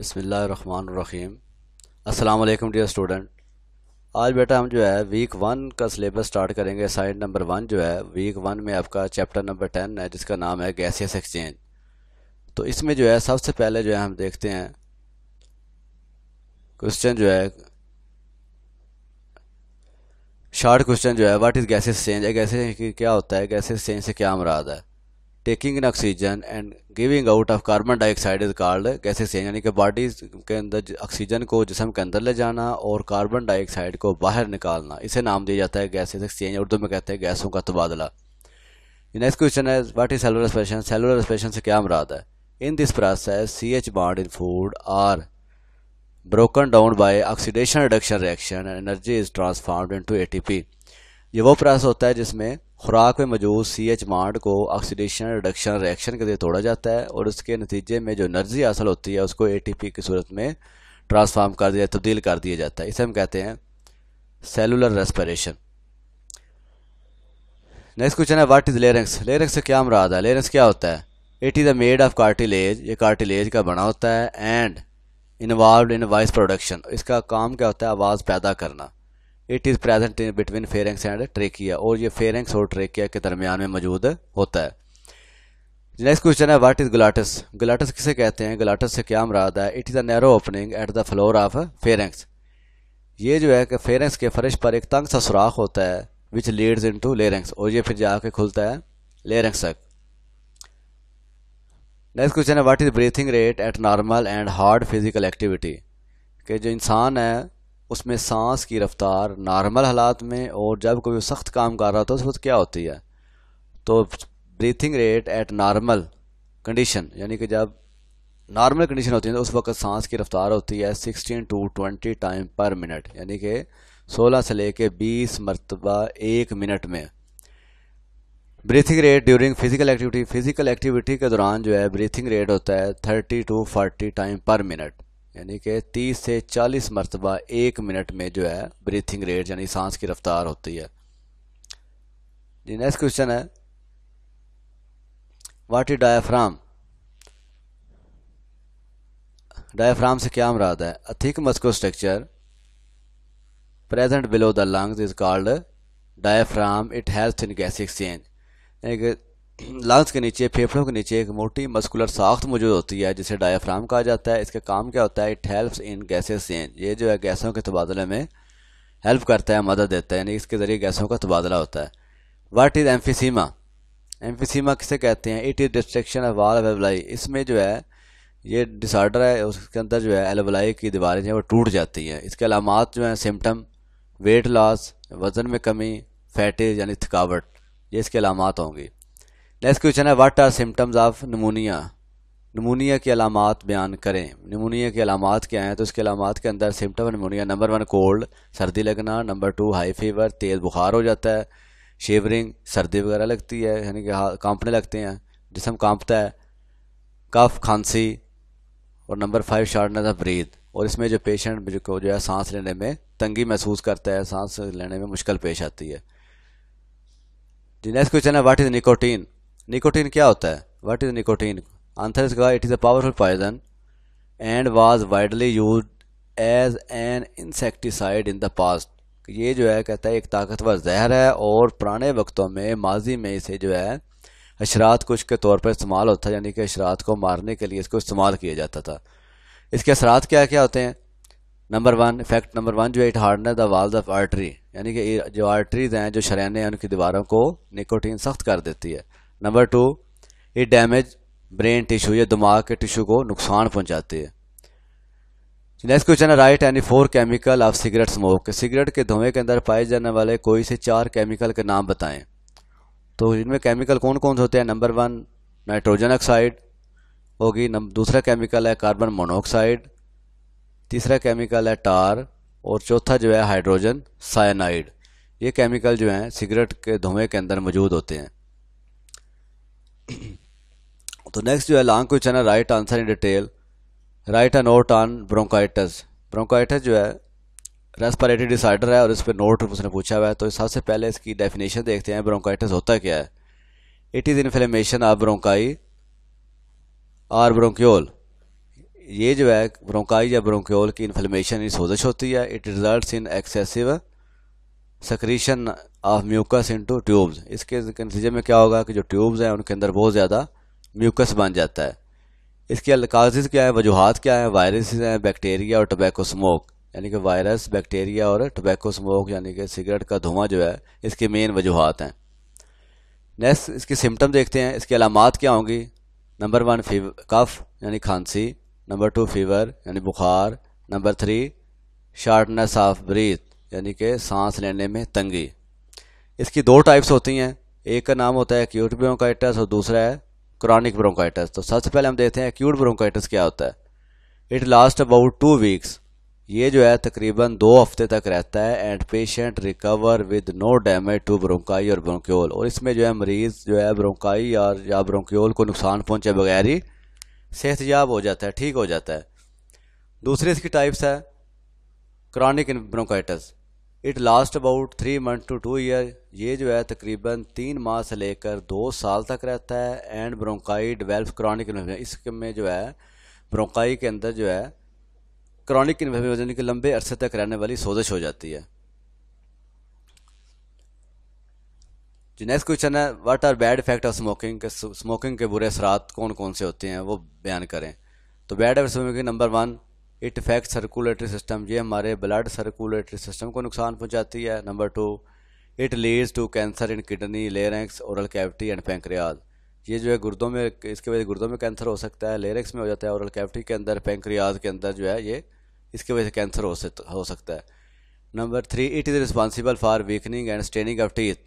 बसमीम अल्लाम dear student आज बेटा हम जो है वीक वन का सिलेबस स्टार्ट करेंगे साइड नंबर वन जो है वीक वन में आपका चैप्टर नंबर टेन है जिसका नाम है गैसियस एक्सचेंज तो इसमें जो है सबसे पहले जो है हम देखते हैं क्वेश्चन जो है शार्ट क्वेश्चन जो है व्हाट इज़ चेंज है गैसियस क्या होता है गैसियस चेंज से क्या मराद है taking in oxygen and giving out of carbon dioxide is called change यानी कि बॉडी के अंदर ऑक्सीजन को जिसम के अंदर ले जाना और कार्बन डाइऑक्साइड को बाहर निकालना इसे नाम दिया जाता है गैसेज एक्सचेंज उर्दू में कहते हैं गैसों का तबादला नेक्स्ट क्वेश्चन है what is cellular expression cellular expression से क्या मुराद है in this process C H bond in food are broken down by oxidation reduction reaction and energy is transformed into ATP. ये वो प्रोसेस होता है जिसमें खुराक में मौजूद सी एच मार्ड को ऑक्सीडेशन रिडक्शन रिएक्शन के लिए तोड़ा जाता है और उसके नतीजे में जो एनर्जी हासिल होती है उसको ए टी पी की सूरत में ट्रांसफार्म कर दिया तब्दील कर दिया जाता है इसे हम कहते हैं सेलुलर रेस्परेशन नेक्स्ट क्वेश्चन है व्हाट इज लेरेंस लेरेंस से क्या मुराद है लेरेंस क्या होता है it is a made of cartilage ये कार्टिलेज का बना होता है and involve in voice production इसका काम क्या होता है आवाज़ पैदा करना it is present in between pharynx and trachea और ये फेरेंक्स और ट्रेकिया के दरमियान में मौजूद होता है नेक्स्ट क्वेश्चन है व्हाट इज गुलाटस गुलाटस किसे कहते हैं गुलाटस से क्या मराद है it is a narrow opening at the floor of pharynx ये जो है कि फेरेंक्स के फर्श पर एक तंग सा सुराख होता है which leads in to larynx और ये फिर जाके खुलता है लेरेंक्स तक नेक्स्ट क्वेश्चन है what is breathing rate at normal and hard physical activity के जो इंसान है उसमें सांस की रफ्तार नॉर्मल हालात में और जब कोई सख्त काम कर रहा होता है उस वक्त क्या होती है तो breathing rate at normal condition यानी कि जब नॉर्मल कंडीशन होती है तो उस वक्त सांस की रफ्तार होती है 16 टू 20 टाइम पर मिनट यानी कि 16 से लेके 20 मरतबा एक मिनट में breathing rate during physical activity physical activity के दौरान जो है ब्रीथिंग रेट होता है 30 टू 40 टाइम पर मिनट यानी कि 30 से 40 मरतबा एक मिनट में जो है ब्रीथिंग रेट यानी सांस की रफ्तार होती है जी नेक्स्ट क्वेश्चन है वाट इज डायाफ्राम डायाफ्राम से क्या मराद है a thick muscle structure present below the lungs is called diaphragm it has thin gas exchange lungs के नीचे फेफड़ों के नीचे एक मोटी मस्कुलर साख्त मौजूद होती है जिसे डायाफ्राम कहा जाता है इसका काम क्या होता है it helps in gases change ये जो है गैसों के तबादले में हेल्प करता है मदद देता है यानी इसके ज़रिए गैसों का तबादला होता है वाट इज़ एम्फिसीमा एम्फिसीमा किसे कहते हैं it is destruction of wall alveoli इसमें जो है ये डिसऑर्डर है उसके अंदर जो है एलबलाई की दीवारें जो वो टूट जाती हैं इसके अलामत जो हैं सिम्टम वेट लॉस वज़न में कमी फैटिज यानी थकावट ये इसके अलामत होंगी नेक्स्ट क्वेश्चन है what are symptoms of pneumonia pneumonia की अलामत बयान करें नमूनिया की अलामत क्या हैं तो इसके अलामत के अंदर symptom pneumonia number one cold सर्दी लगना नंबर टू हाई फीवर तेज़ बुखार हो जाता है शेवरिंग सर्दी वगैरह लगती है यानी कि कांपने लगते हैं जिसम कांपता है कफ खांसी और number five shortness of breath और इसमें जो पेशेंट को जो है सांस लेने में तंगी महसूस करता है सांस लेने में मुश्किल पेश आती है जी नेक्स्ट क्वेश्चन है व्हाट इज़ निकोटीन निकोटीन क्या होता है वट इज निकोटीन आंसर इसका it is a powerful poison and was widely use as an insecticide in the past ये जो है कहता है एक ताकतवर जहर है और पुराने वक्तों में माजी में इसे जो है अशरात कुछ के तौर पर इस्तेमाल होता है यानी कि अशरात को मारने के लिए इसको इस्तेमाल किया जाता था इसके असरात क्या क्या होते हैं number one effect number one जो है it harden the walls of artery यानी कि जो आर्टरीज हैं जो शरियाने हैं उनकी दीवारों को निकोटीन सख्त कर देती है नंबर टू ये डैमेज ब्रेन टिश्यू या दिमाग के टिश्यू को नुकसान पहुंचाते है नेक्स्ट क्वेश्चन है write any four chemical of cigarette smoke cigarette के धुएं के अंदर पाए जाने वाले कोई से चार केमिकल के नाम बताएं तो इनमें केमिकल कौन कौन से होते हैं नंबर वन नाइट्रोजन ऑक्साइड होगी दूसरा केमिकल है कार्बन मोनोऑक्साइड तीसरा केमिकल है टार और चौथा जो है हाइड्रोजन साइनाइड ये केमिकल जो हैं सिगरेट के धुएं के अंदर मौजूद होते हैं तो नेक्स्ट जो है लॉन्ग क्वेश्चन है write answer in detail write a note on bronchitis bronchitis जो है रेस्परेटरी डिसऑर्डर है और इस पर नोट उसने पूछा हुआ है तो सबसे पहले इसकी डेफिनेशन देखते हैं ब्रोंकाइटस होता क्या है it is inflammation of bronchi or bronchiole ये जो है ब्रोंकाई या ब्रोंक्योल की इन्फ्लेमेशन सोजिश होती है it result in excessive secretion of mucus into tubes इसके नतीजे में क्या होगा कि जो ट्यूब्स हैं उनके अंदर बहुत ज़्यादा म्यूकस बन जाता है इसके अलकाजिज क्या है वजूहत क्या है वायरस हैं बैक्टीरिया और टबैको स्मोक यानी कि वायरस बैक्टीरिया और टबैको स्मोक यानी कि सिगरेट का धुआं जो है इसके मेन वजूहत हैं नेक्स्ट इसके सिम्टम देखते हैं इसकी अलामत क्या होंगी नंबर वन फीवर कफ यानी खांसी नंबर टू फीवर यानी बुखार number three shortness of breath यानी कि सांस लेने में तंगी इसकी दो टाइप्स होती हैं एक का नाम होता है एक्यूट ब्रोंकाइटस और दूसरा है क्रॉनिक ब्रोंकाइटस तो सबसे पहले हम देखते हैं एक्यूट ब्रोंकाइटस क्या होता है it last about two weeks ये जो है तकरीबन दो हफ्ते तक रहता है and patient recover with no damage to bronchi और ब्रोंक्योल और इसमें जो है मरीज जो है ब्रोंकाई और या ब्रोंक्योल को नुकसान पहुँचे बगैर ही सेहतयाब हो जाता है ठीक हो जाता है दूसरी इसकी टाइप्स है chronic bronchitis it last about three month to two year ये जो है तकरीबन तीन माह से लेकर दो साल तक रहता है and bronchi develop chronic infection इसमें जो है ब्रोंकाई के अंदर जो है क्रॉनिक इन्फेक्शन की लंबे अरसे तक रहने वाली सोजिश हो जाती है जो नेक्स्ट क्वेश्चन है what are bad effect of smoking के स्मोकिंग के बुरे असरात कौन कौन से होते हैं वो बयान करें तो bad smoking number one it effect circulatory system ये हमारे ब्लड सर्कुलेटरी सिस्टम को नुकसान पहुंचाती है number two it leads to cancer in kidney larynx oral cavity and pancreas ये जो है गुर्दों में इसके वजह से गुर्दों में कैंसर हो सकता है लेरेक्स में हो जाता है औरल कैविटी के अंदर पेंक्रियाज के अंदर जो है ये इसकी वजह से कैंसर हो सकता हो सकता है number three it is responsible for weakening and staining of teeth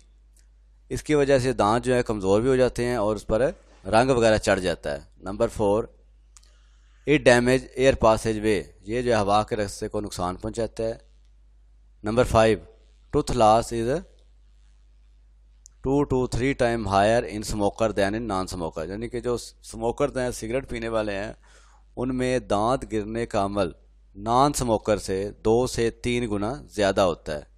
इसकी वजह से दांत जो है कमज़ोर भी हो जाते हैं और उस पर रंग वगैरह चढ़ जाता है number four it damage air passage way ये जो हवा के रस्ते को नुकसान पहुंचाता है number five tooth loss is two to three time higher in smoker than in non smoker यानी कि जो स्मोकर हैं सिगरेट पीने वाले हैं उनमें दांत गिरने का अमल नॉन स्मोकर से दो से तीन गुना ज़्यादा होता है